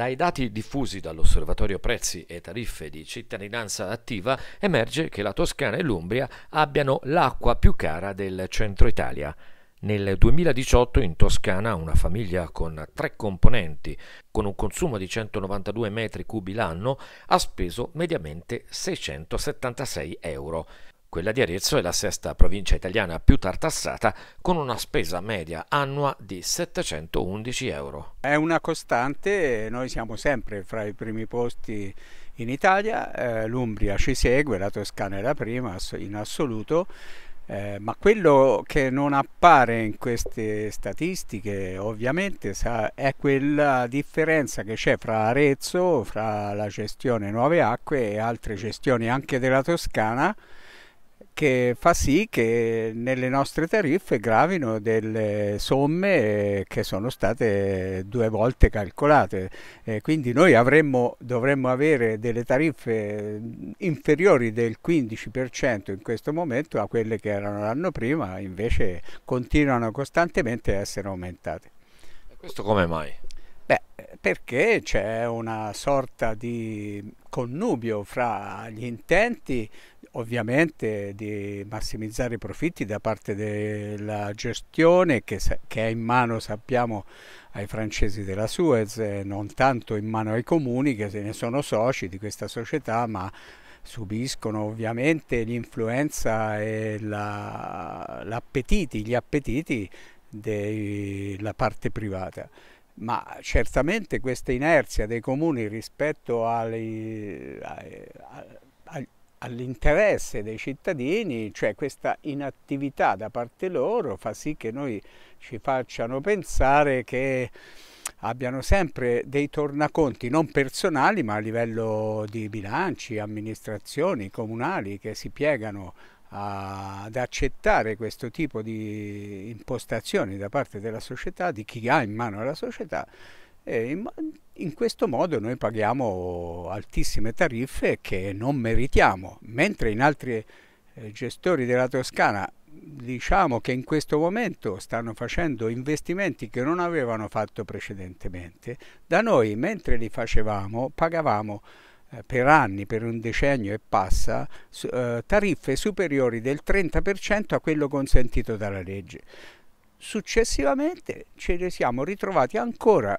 Dai dati diffusi dall'Osservatorio Prezzi e Tariffe di Cittadinanza Attiva emerge che la Toscana e l'Umbria abbiano l'acqua più cara del centro Italia. Nel 2018 in Toscana una famiglia con tre componenti, con un consumo di 192 metri cubi l'anno, ha speso mediamente 676 euro. Quella di Arezzo è la sesta provincia italiana più tartassata con una spesa media annua di 711 euro. È una costante, noi siamo sempre fra i primi posti in Italia, eh, l'Umbria ci segue, la Toscana è la prima in assoluto, eh, ma quello che non appare in queste statistiche ovviamente sa, è quella differenza che c'è fra Arezzo, fra la gestione Nuove Acque e altre gestioni anche della Toscana che fa sì che nelle nostre tariffe gravino delle somme eh, che sono state due volte calcolate. E eh, quindi noi avremmo, dovremmo avere delle tariffe mm, inferiori del 15% in questo momento a quelle che erano l'anno prima, invece continuano costantemente a essere aumentate. E questo come mai? Beh, perché c'è una sorta di connubio fra gli intenti ovviamente di massimizzare i profitti da parte della gestione che, che, è in mano, sappiamo, ai francesi della Suez, non tanto in mano ai comuni che se ne sono soci di questa società, ma subiscono ovviamente l'influenza e la, appetiti, gli appetiti della parte privata ma certamente questa inerzia dei comuni rispetto alle, all'interesse dei cittadini, cioè questa inattività da parte loro fa sì che noi ci facciano pensare che abbiano sempre dei tornaconti non personali ma a livello di bilanci, amministrazioni comunali che si piegano a, ad accettare questo tipo di impostazioni da parte della società, di chi ha in mano la società in, in questo modo noi paghiamo altissime tariffe che non meritiamo, mentre in altri eh, gestori della Toscana diciamo che in questo momento stanno facendo investimenti che non avevano fatto precedentemente. Da noi, mentre li facevamo, pagavamo eh, per anni, per un decennio e passa, eh, tariffe superiori del 30% a quello consentito dalla legge. Successivamente ce ne siamo ritrovati ancora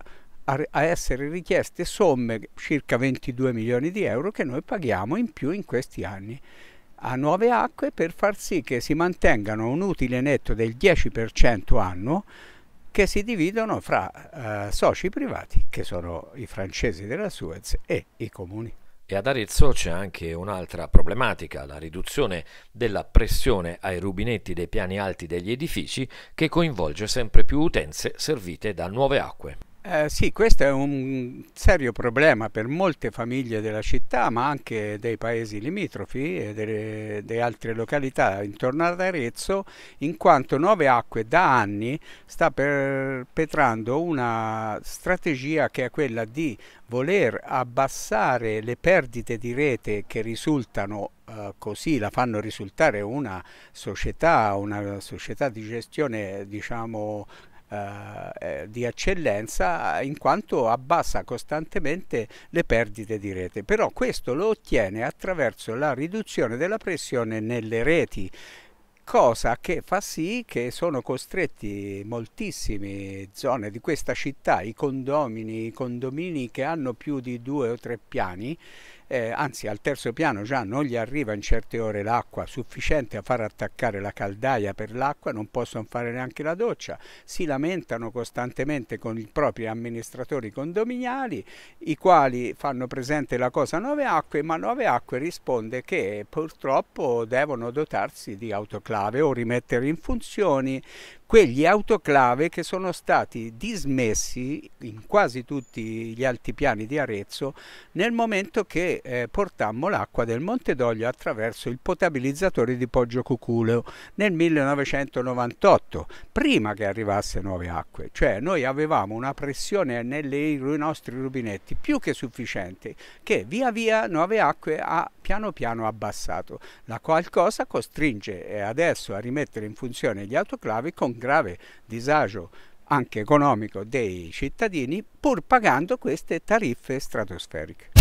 a, a essere richieste somme circa 22 milioni di euro che noi paghiamo in più in questi anni a nuove acque per far sì che si mantengano un utile netto del 10% annuo che si dividono fra eh, soci privati, che sono i francesi della Suez, e i comuni. E ad Arezzo c'è anche un'altra problematica, la riduzione della pressione ai rubinetti dei piani alti degli edifici che coinvolge sempre più utenze servite da nuove acque. Eh, sì, questo è un serio problema per molte famiglie della città, ma anche dei paesi limitrofi e delle, delle altre località intorno ad Arezzo, in quanto Nove Acque da anni sta perpetrando una strategia che è quella di voler abbassare le perdite di rete che risultano eh, così la fanno risultare una società, una società di gestione diciamo eh, eh, di eccellenza in quanto abbassa costantemente le perdite di rete, però questo lo ottiene attraverso la riduzione della pressione nelle reti cosa che fa sì che sono costretti moltissime zone di questa città, i condomini, i condomini che hanno più di due o tre piani, eh, anzi al terzo piano già non gli arriva in certe ore l'acqua sufficiente a far attaccare la caldaia per l'acqua, non possono fare neanche la doccia, si lamentano costantemente con i propri amministratori condominiali, i quali fanno presente la cosa a Nove Acque, ma Nove Acque risponde che purtroppo devono dotarsi di autoclave o rimettere in funzioni quegli autoclave che sono stati dismessi in quasi tutti gli altipiani di Arezzo nel momento che eh, portammo l'acqua del Monte d'Oglio attraverso il potabilizzatore di Poggio Cuculeo nel 1998, prima che arrivasse nuove acque. Cioè noi avevamo una pressione nei nostri rubinetti più che sufficiente che via via nuove acque ha piano piano abbassato. La qualcosa costringe adesso a rimettere in funzione gli autoclavi con grave disagio anche economico dei cittadini pur pagando queste tariffe stratosferiche.